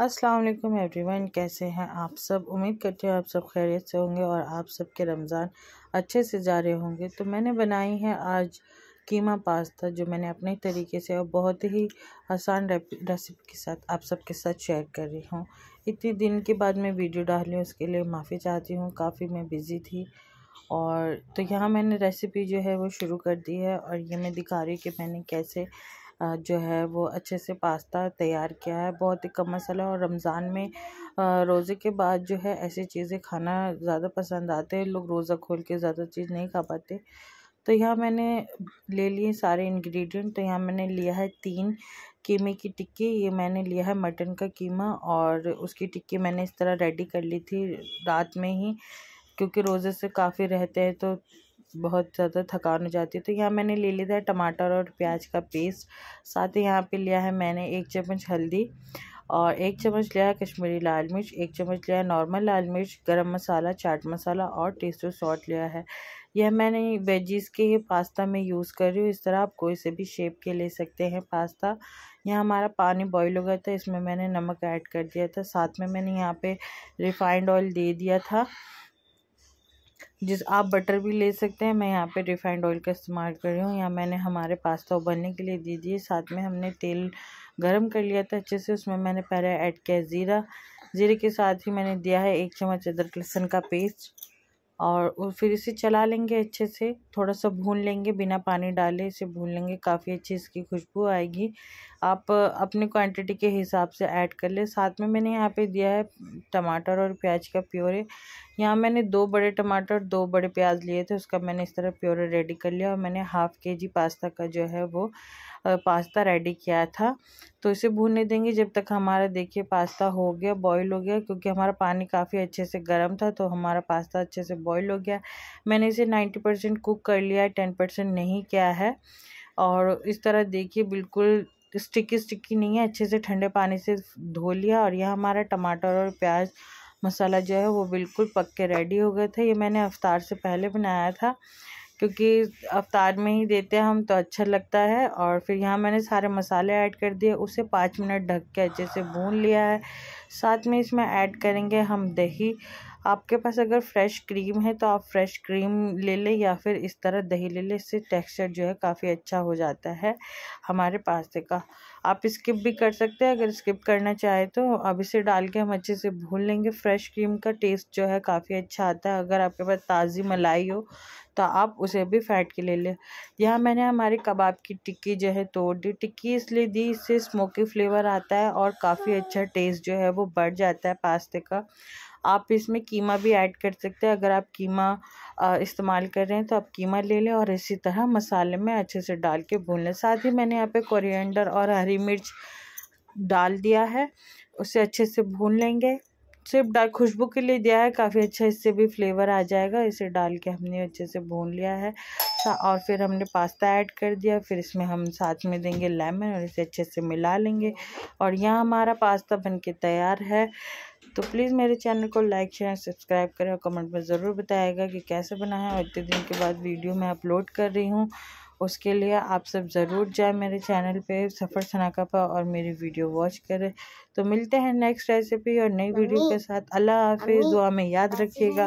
अस्सलाम वालेकुम एवरीवन कैसे हैं आप सब उम्मीद करती हूँ आप सब खैरियत से होंगे और आप सब के रमज़ान अच्छे से जा रहे होंगे तो मैंने बनाई है आज कीमा पास्ता जो मैंने अपने तरीके से और बहुत ही आसान रेसिपी के साथ आप सबके साथ शेयर कर रही हूँ इतने दिन के बाद मैं वीडियो डाल रही उसके लिए माफ़ी चाहती हूँ काफ़ी मैं बिज़ी थी और तो यहाँ मैंने रेसिपी जो है वो शुरू कर दी है और ये मैं दिखा रही हूँ कि मैंने कैसे जो है वो अच्छे से पास्ता तैयार किया है बहुत ही कम मसाला और रमज़ान में रोज़े के बाद जो है ऐसी चीज़ें खाना ज़्यादा पसंद आते हैं लोग रोज़ा खोल के ज़्यादा चीज़ नहीं खा पाते तो यहाँ मैंने ले लिए सारे इंग्रेडिएंट तो यहाँ मैंने लिया है तीन कीमे की टिक्की ये मैंने लिया है मटन का कीमा और उसकी टिक्की मैंने इस तरह रेडी कर ली थी रात में ही क्योंकि रोज़े से काफ़ी रहते हैं तो बहुत ज़्यादा थकान हो जाती है तो यहाँ मैंने ले लिया था टमाटर और प्याज का पेस्ट साथ ही यहाँ पे लिया है मैंने एक चम्मच हल्दी और एक चम्मच लिया है कश्मीरी लाल मिर्च एक चम्मच लिया है नॉर्मल लाल मिर्च गरम मसाला चाट मसाला और टेस्टो सॉल्ट लिया है यह मैंने वेजीज़ के ही पास्ता में यूज़ कर रही हूँ इस तरह आप कोई से भी शेप के ले सकते हैं पास्ता यहाँ हमारा पानी बॉईल हो गया था इसमें मैंने नमक ऐड कर दिया था साथ में मैंने यहाँ पे रिफाइंड ऑयल दे दिया था जिस आप बटर भी ले सकते हैं मैं यहाँ पे रिफाइंड ऑयल का इस्तेमाल कर रही हूँ यहाँ मैंने हमारे पास्ता उबलने के लिए दी दिए साथ में हमने तेल गरम कर लिया था अच्छे से उसमें मैंने पहले ऐड किया ज़ीरा ज़ीरे के साथ ही मैंने दिया है एक चम्मच अदरक लहसुन का पेस्ट और फिर इसे चला लेंगे अच्छे से थोड़ा सा भून लेंगे बिना पानी डाले इसे भून लेंगे काफ़ी अच्छी इसकी खुशबू आएगी आप अपनी क्वांटिटी के हिसाब से ऐड कर ले साथ में मैंने यहाँ पे दिया है टमाटर और प्याज का प्योरे यहाँ मैंने दो बड़े टमाटर दो बड़े प्याज लिए थे उसका मैंने इस तरह प्योरे रेडी कर लिया और मैंने हाफ़ के जी पास्ता का जो है वो पास्ता रेडी किया था तो इसे भूनने देंगे जब तक हमारा देखिए पास्ता हो गया बॉईल हो गया क्योंकि हमारा पानी काफ़ी अच्छे से गर्म था तो हमारा पास्ता अच्छे से बॉईल हो गया मैंने इसे नाइन्टी परसेंट कुक कर लिया है टेन परसेंट नहीं किया है और इस तरह देखिए बिल्कुल स्टिकी तो स्टिकी नहीं है अच्छे से ठंडे पानी से धो लिया और यह हमारा टमाटर और प्याज मसाला जो है वो बिल्कुल पक के रेडी हो गए थे ये मैंने अवतार से पहले बनाया था क्योंकि अवतार में ही देते हैं हम तो अच्छा लगता है और फिर यहाँ मैंने सारे मसाले ऐड कर दिए उसे पाँच मिनट ढक के अच्छे से भून लिया है साथ में इसमें ऐड करेंगे हम दही आपके पास अगर फ्रेश क्रीम है तो आप फ्रेश क्रीम ले लें या फिर इस तरह दही ले लें इससे टेक्सचर जो है काफ़ी अच्छा हो जाता है हमारे पास्ते का आप स्किप भी कर सकते हैं अगर स्किप करना चाहे तो अब इसे डाल के हम अच्छे से भून लेंगे फ्रेश क्रीम का टेस्ट जो है काफ़ी अच्छा आता है अगर आपके पास ताज़ी मलाई हो तो आप उसे भी फैट के ले लें यहाँ मैंने हमारे कबाब की टिक्की जो है तोड़ दी टिक्की इसलिए दी इससे स्मोकी फ्लेवर आता है और काफ़ी अच्छा टेस्ट जो है वो बढ़ जाता है पास्ते का आप इसमें कीमा भी ऐड कर सकते हैं अगर आप कीमा इस्तेमाल कर रहे हैं तो आप कीमा ले लें और इसी तरह मसाले में अच्छे से डाल के भून लें साथ ही मैंने यहाँ पे कोरिएंडर और हरी मिर्च डाल दिया है उसे अच्छे से भून लेंगे सिर्फ डार्क खुशबू के लिए दिया है काफ़ी अच्छा इससे भी फ्लेवर आ जाएगा इसे डाल के हमने अच्छे से भून लिया है और फिर हमने पास्ता ऐड कर दिया फिर इसमें हम साथ में देंगे लेमन और इसे अच्छे से मिला लेंगे और यहाँ हमारा पास्ता बन तैयार है तो प्लीज़ मेरे चैनल को लाइक शेयर सब्सक्राइब करें और कमेंट में ज़रूर बताएगा कि कैसे बना है और इतने दिन के बाद वीडियो मैं अपलोड कर रही हूँ उसके लिए आप सब ज़रूर जाएं मेरे चैनल पे सफ़र सनाका पर और मेरी वीडियो वॉच करें तो मिलते हैं नेक्स्ट रेसिपी और नई वीडियो के साथ अल्लाह हाफिज़ दुआ में याद रखिएगा